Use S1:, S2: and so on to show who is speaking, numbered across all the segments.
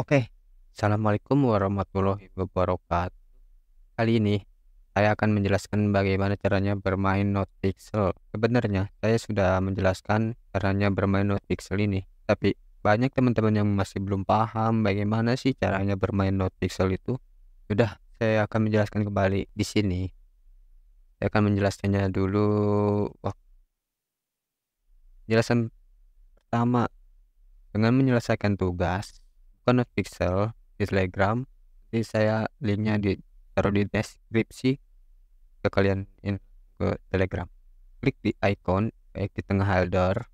S1: Oke, Assalamualaikum warahmatullahi wabarakatuh. Kali ini saya akan menjelaskan bagaimana caranya bermain Note Pixel. Sebenarnya saya sudah menjelaskan caranya bermain Note Pixel ini, tapi banyak teman-teman yang masih belum paham bagaimana sih caranya bermain Note Pixel itu. Sudah, saya akan menjelaskan kembali di sini. Saya akan menjelaskannya dulu. Wah, Jelasan pertama dengan menyelesaikan tugas Konut Pixel di Telegram. Nanti saya linknya di taruh di deskripsi ke kalian in, ke Telegram. Klik di icon baik di tengah header.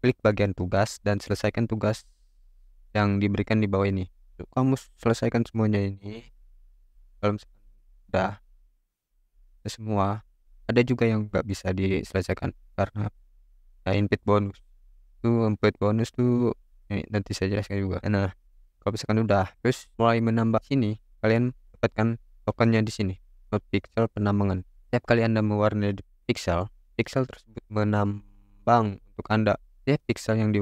S1: Klik bagian tugas dan selesaikan tugas yang diberikan di bawah ini. Kamu selesaikan semuanya ini. Kalau sudah semua, ada juga yang nggak bisa diselesaikan karena nah, input bonus. Tuh input bonus tuh nanti saya jelaskan juga nah kalau misalkan udah terus mulai menambah sini kalian dapatkan tokennya di sini not pixel penambangan setiap kali anda mewarnai di pixel pixel tersebut menambang untuk anda setiap pixel yang di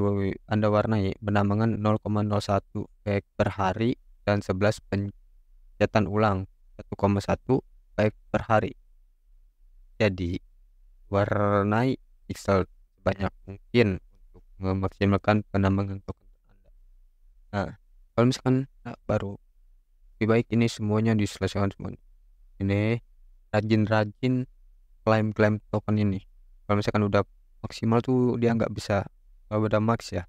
S1: anda warnai penambangan 0,01 baik per hari dan 11 pencetan ulang 1,1 baik per hari jadi warnai pixel banyak mungkin untuk memaksimalkan penambangan untuk nah kalau misalkan nah, baru lebih baik ini semuanya diselesaikan semuanya ini rajin-rajin klaim-klaim token ini kalau misalkan udah maksimal tuh dia nggak bisa kalau udah max ya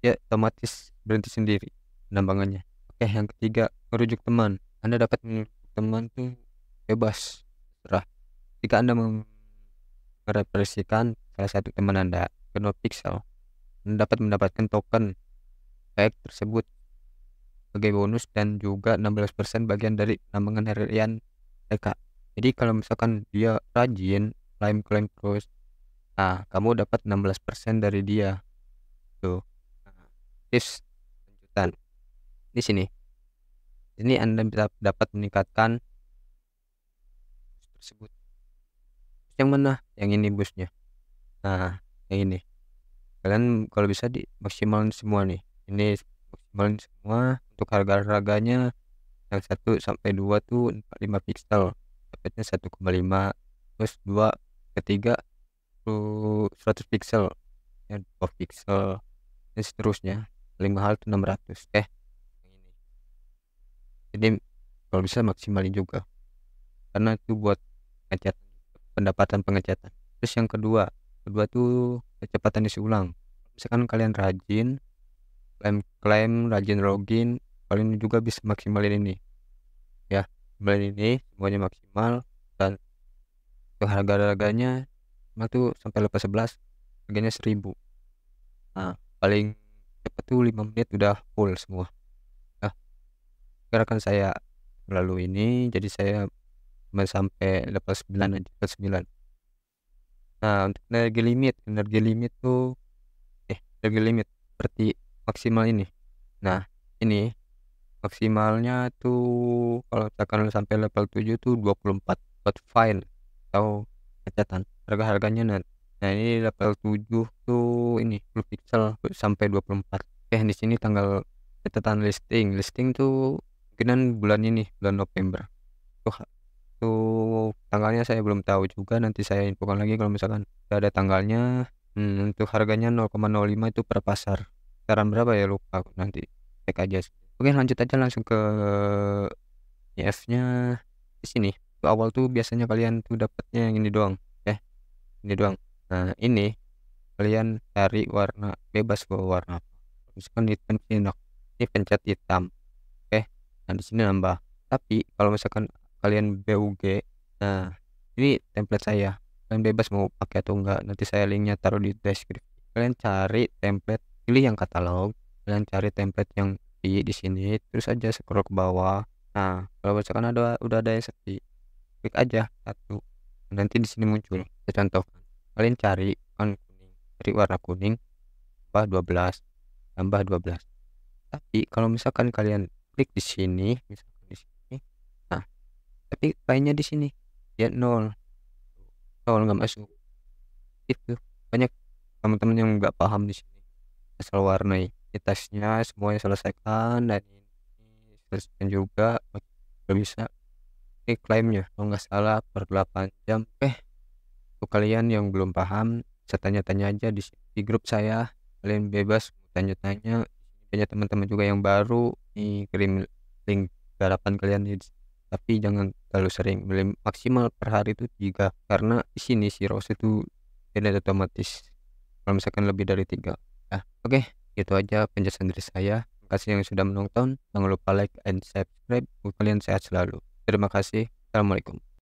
S1: ya otomatis berhenti sendiri penambangannya oke yang ketiga merujuk teman anda dapat merujuk teman tuh bebas terah jika anda merepresikan salah satu teman anda kenal pixel anda dapat mendapatkan token baik tersebut sebagai bonus dan juga 16% bagian dari penambangan harian mereka. Jadi kalau misalkan dia rajin klaim-klaim terus, nah kamu dapat 16% dari dia. Tuh. Nah, tips lanjutan. Di sini. ini Anda bisa dapat meningkatkan tersebut. Yang mana? Yang ini busnya. Nah, yang ini. Kalian kalau bisa di maksimal semua nih ini maksimalin semua untuk harga-harganya yang satu sampai dua tuh 45 pixel dapatnya lima, terus dua, ketiga seratus pixel yang 2 pixel dan seterusnya paling mahal tuh ratus eh ini jadi kalau bisa maksimalin juga karena itu buat pengecatan pendapatan pengecatan terus yang kedua kedua tuh kecepatan isi ulang misalkan kalian rajin klaim-klaim rajin login paling juga bisa maksimalin ini ya maksimalin ini semuanya maksimal dan untuk harga-harganya cuma sampai lepas 11 harganya 1000 nah paling cepat tuh 5 menit udah full semua nah kan saya lalu ini jadi saya cuma sampai lepas 9 aja lepas 9 nah untuk energi limit energi limit tuh eh energi limit seperti maksimal ini. Nah, ini maksimalnya tuh kalau misalkan sampai level 7 tuh 24 buat fine atau catatan. Harga-harganya nah, nah ini level 7 tuh ini 10 pixel sampai 24. Oke, eh, di sini tanggal catatan listing. Listing tuh mungkinan bulan ini, bulan November. Tuh tuh tanggalnya saya belum tahu juga nanti saya infokan lagi kalau misalkan ada tanggalnya hmm, untuk harganya 0,05 itu per pasar sekitaran berapa ya lupa aku nanti cek aja oke lanjut aja langsung ke f nya di sini ke awal tuh biasanya kalian tuh dapatnya yang ini doang eh ini doang nah ini kalian cari warna bebas ke warna misalkan hitam sini ini pencet hitam oke nah di sini nambah tapi kalau misalkan kalian BUG nah ini template saya kalian bebas mau pakai atau enggak nanti saya linknya taruh di deskripsi kalian cari template pilih yang katalog kalian cari template yang sepi di sini terus aja scroll ke bawah nah kalau misalkan ada udah ada yang sepi klik aja satu nanti di sini muncul ya, contoh kalian cari warna kuning cari warna kuning tambah 12 tambah 12 tapi kalau misalkan kalian klik di sini misalkan di sini nah tapi lainnya di sini dia nol nol nggak masuk itu banyak teman-teman yang nggak paham di sini asal warnai tasnya semuanya selesaikan dan ini selesaikan juga nggak bisa ini klaimnya kalau nggak salah per 8 jam eh untuk kalian yang belum paham bisa tanya-tanya aja di, di grup saya kalian bebas tanya-tanya banyak teman-teman juga yang baru ini kirim link garapan kalian tapi jangan terlalu sering beli maksimal per hari itu tiga karena di sini si rose itu tidak otomatis kalau misalkan lebih dari tiga Oke, itu aja penjelasan dari saya. Terima kasih yang sudah menonton. Jangan lupa like and subscribe. Kalian sehat selalu. Terima kasih. Assalamualaikum.